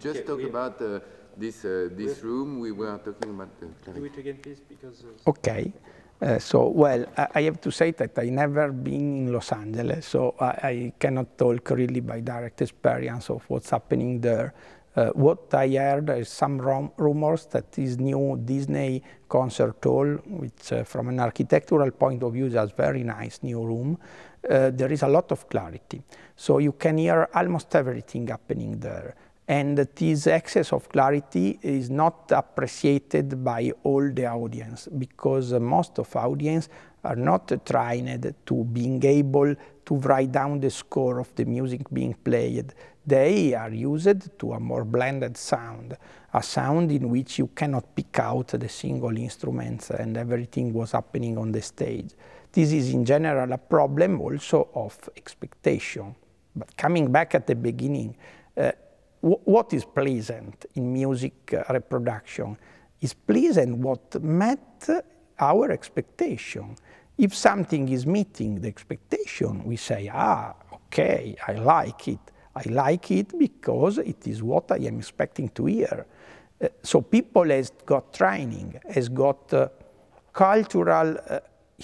just talk about uh, this, uh, this room. We were talking about Do it again, please, because... Uh, okay. Uh, so, well, I, I, have to say that I never been in Los Angeles, so I, I cannot talk really by direct experience of what's happening there. Uh, what I heard is some rumors that this new Disney concert hall, which uh, from an architectural point of view is a very nice new room, there is a lot of clarity. So you can hear almost everything happening there and this excess of clarity is not appreciated by all the audience because most of audience are not trained to being able to write down the score of the music being played. They are used to a more blended sound, a sound in which you cannot pick out the single instruments and everything was happening on the stage. This is in general a problem also of expectation. But coming back at the beginning, uh, what is pleasant in music uh, reproduction is pleasant what met our expectation. If something is meeting the expectation, we say, ah, okay, I like it. I like it because it is what I am expecting to hear. Uh, so people has got training, has got uh, cultural uh,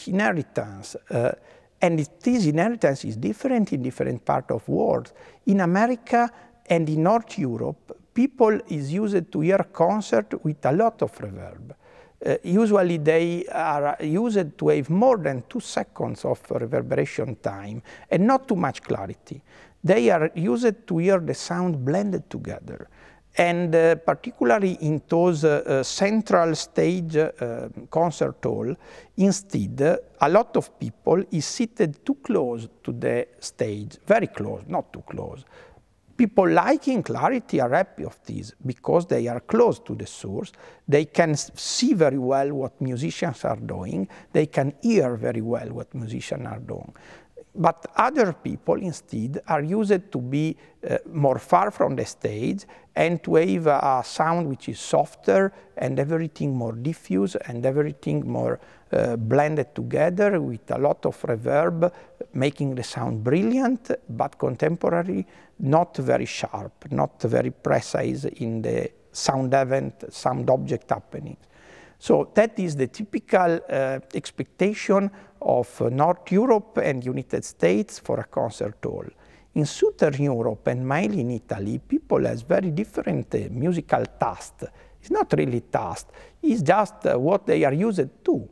inheritance, uh, and this inheritance is different in different part of world. In America, and in North Europe, people is used to hear concert with a lot of reverb. Uh, usually they are used to have more than two seconds of reverberation time and not too much clarity. They are used to hear the sound blended together. And uh, particularly in those uh, uh central stage uh, concert hall, instead, a lot of people is seated too close to the stage, very close, not too close, People liking clarity are happy of this because they are close to the source. They can see very well what musicians are doing. They can hear very well what musicians are doing. But other people instead are used to be uh, more far from the stage and to have a, sound which is softer and everything more diffuse and everything more uh, blended together with a lot of reverb, making the sound brilliant but contemporary, not very sharp, not very precise in the sound event, sound object happening. So that is the typical uh, expectation of uh, North Europe and United States for a concert hall. In Southern Europe and mainly in Italy, people have very different uh, musical taste. It's not really taste, it's just uh, what they are used to.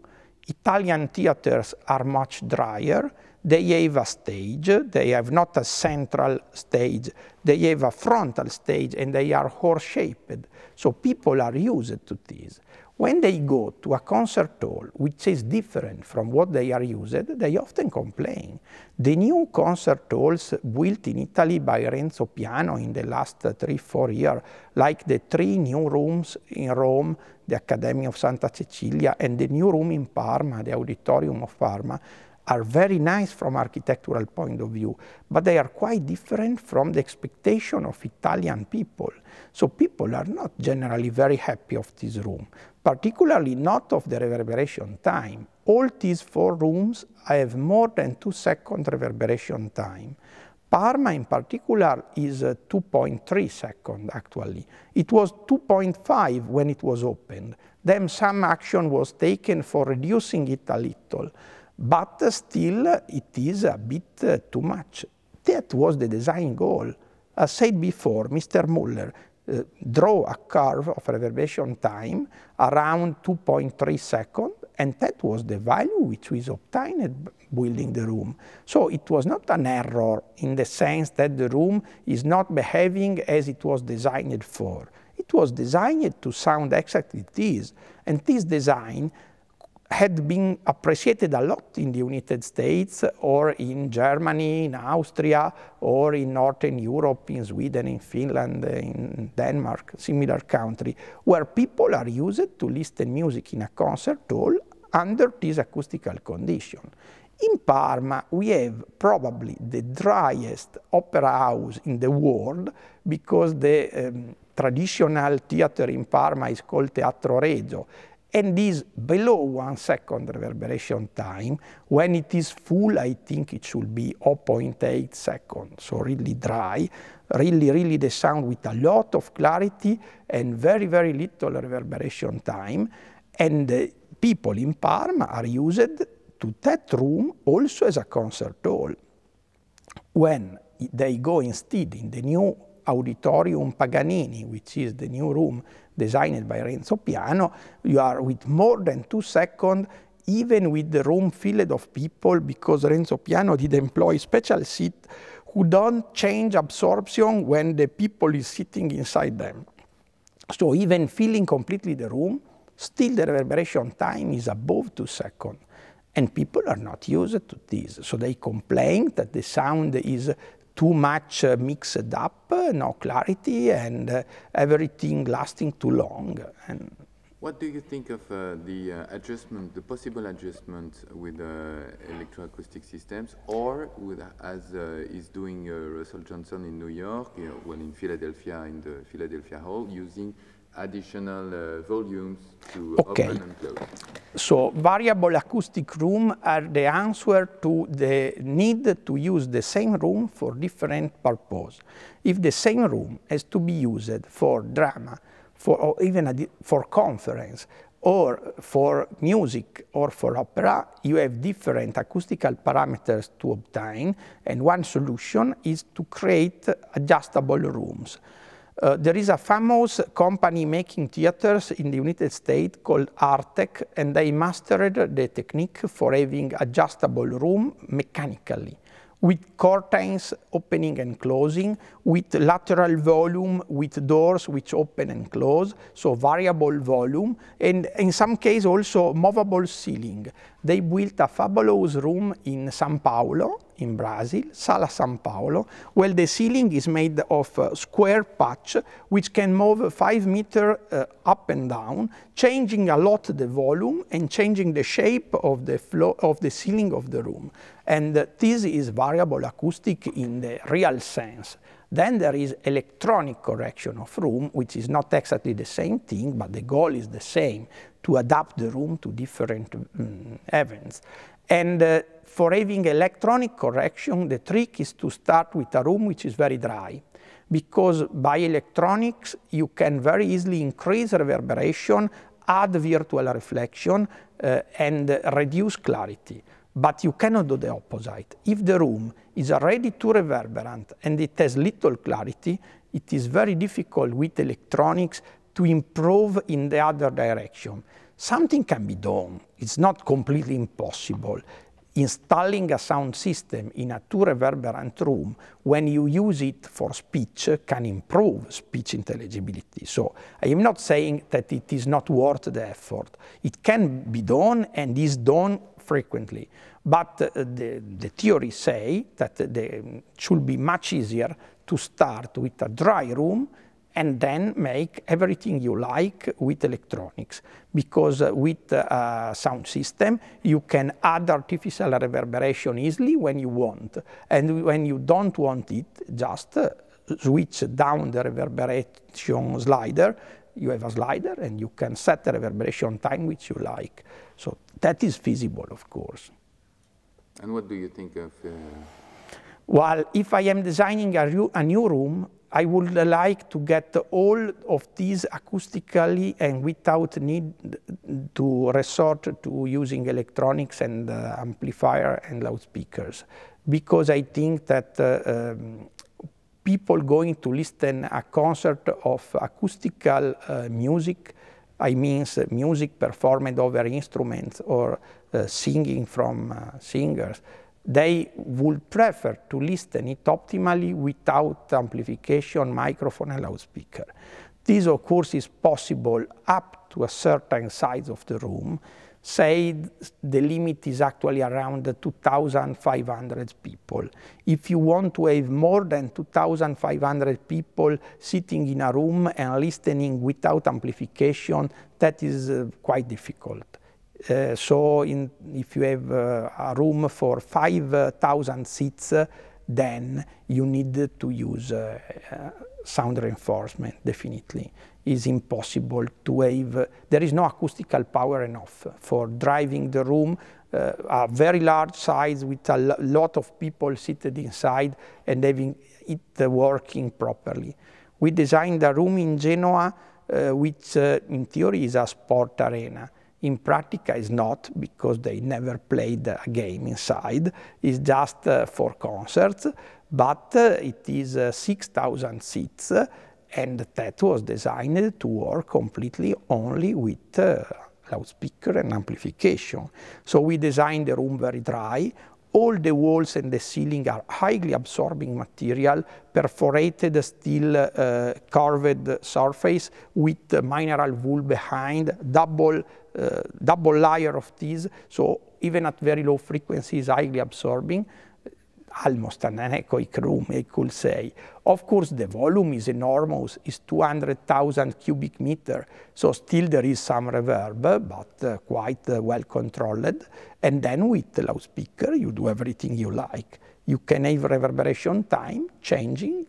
Italian theaters are much drier, they have a stage, they have not a central stage, they have a frontal stage and they are horse-shaped. So people are used to this. When they go to a concert hall which is different from what they are used, they often complain. The new concert halls built in Italy by Renzo Piano in the last three, four years, like the three new rooms in Rome, the Academy of Santa Cecilia, and the new room in Parma, the Auditorium of Parma, are very nice from architectural point of view, but they are quite different from the expectation of Italian people. So people are not generally very happy of this room, particularly not of the reverberation time. All these four rooms have more than two second reverberation time. Parma in particular is uh, 2.3 second actually. It was 2.5 when it was opened. Then some action was taken for reducing it a little. But still, it is a bit too much. That was the design goal. As said before, Mr. Muller uh, draw a curve of reverberation time around 2.3 seconds, and that was the value which was obtained building the room. So it was not an error in the sense that the room is not behaving as it was designed for. It was designed to sound exactly this, and this design had been appreciated a lot in the United States or in Germany, in Austria, or in Northern Europe, in Sweden, in Finland, in Denmark, similar country, where people are used to listen music in a concert hall under this acoustical condition. In Parma, we have probably the driest opera house in the world because the um, traditional theater in Parma is called Teatro Regio and is below one second reverberation time. When it is full, I think it should be 0.8 seconds, so really dry, really, really the sound with a lot of clarity and very, very little reverberation time. And uh, people in Parma are used to that room also as a concert hall. When they go instead in the new Auditorium Paganini, which is the new room designed by Renzo Piano, you are with more than two seconds, even with the room filled of people, because Renzo Piano did employ special seat who don't change absorption when the people is sitting inside them. So even filling completely the room, still the reverberation time is above two seconds. And people are not used to this. So they complain that the sound is too much uh, mixed up, uh, no clarity, and uh, everything lasting too long. And what do you think of uh, the uh, adjustment, the possible adjustment with uh, electroacoustic systems, or with, as is doing Russell Johnson in New York, you know, well in Philadelphia, in the Philadelphia Hall, using additional uh, volumes to okay. open and close. So variable acoustic room are the answer to the need to use the same room for different purpose. If the same room has to be used for drama, for, or even for conference, or for music or for opera, you have different acoustical parameters to obtain, and one solution is to create adjustable rooms. Uh, there is a famous company making theaters in the United States called Artec, and they mastered the technique for having adjustable room mechanically, with curtains opening and closing, with lateral volume, with doors which open and close, so variable volume, and in some case also movable ceiling. They built a fabulous room in São Paulo, in Brazil, Sala San Paolo, where the ceiling is made of uh, square patch which can move five meter uh, up and down, changing a lot the volume and changing the shape of the floor of the ceiling of the room. And uh, this is variable acoustic in the real sense. Then there is electronic correction of room, which is not exactly the same thing, but the goal is the same to adapt the room to different um, events. And uh, for having electronic correction, the trick is to start with a room which is very dry, because by electronics, you can very easily increase reverberation, add virtual reflection, uh, and reduce clarity. But you cannot do the opposite. If the room is already too reverberant and it has little clarity, it is very difficult with electronics to improve in the other direction. Something can be done. It's not completely impossible. Installing a sound system in a too reverberant room, when you use it for speech, can improve speech intelligibility. So I am not saying that it is not worth the effort. It can be done and is done frequently. But uh, the, the theories say that it should be much easier to start with a dry room and then make everything you like with electronics. Because uh, with uh, sound system, you can add artificial reverberation easily when you want. And when you don't want it, just uh, switch down the reverberation slider. You have a slider and you can set the reverberation time which you like. So that is feasible, of course. And what do you think of? Uh, well, if I am designing a, a new room, I would like to get all of these acoustically and without need to resort to using electronics and uh, amplifier and loudspeakers, because I think that uh, um, people going to listen a concert of acoustical uh, music, I mean music performed over instruments or uh, singing from uh, singers, they would prefer to listen it optimally without amplification, microphone and loudspeaker. This, of course, is possible up to a certain size of the room. Say the limit is actually around 2,500 people. If you want to have more than 2,500 people sitting in a room and listening without amplification, that is uh, quite difficult. Uh, so in, if you have uh, a room for 5,000 seats, uh, then you need to use eh, sound reinforcement, definitely. It's impossible to have, there is no acoustical power enough for driving the room, a very large size with a lot of people seated inside and having it working properly. We designed a room in Genoa, which in theory is a sport arena. In practice, it's not because they never played a game inside. It's just uh, for concerts, but uh, it is uh, 6,000 seats uh, and that was designed to work completely only with loudspeaker and amplification. So we designed the room very dry, all the walls and the ceiling are highly absorbing material, perforated steel uh, carved surface with mineral wool behind, double, uh, double layer of these, so even at very low frequencies, highly absorbing almost an anechoic room, I could say. Of course, the volume is enormous, it's 200,000 cubic meter, so still there is some reverb, but uh, quite uh, well controlled. And then with the loudspeaker, you do everything you like. You can have reverberation time changing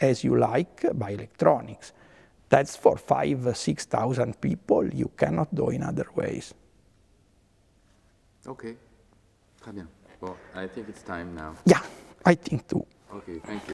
as you like by electronics. That's for five, uh, 6,000 people. You cannot do in other ways. Okay, well, I think it's time now. Yeah, I think too. Okay, thank you.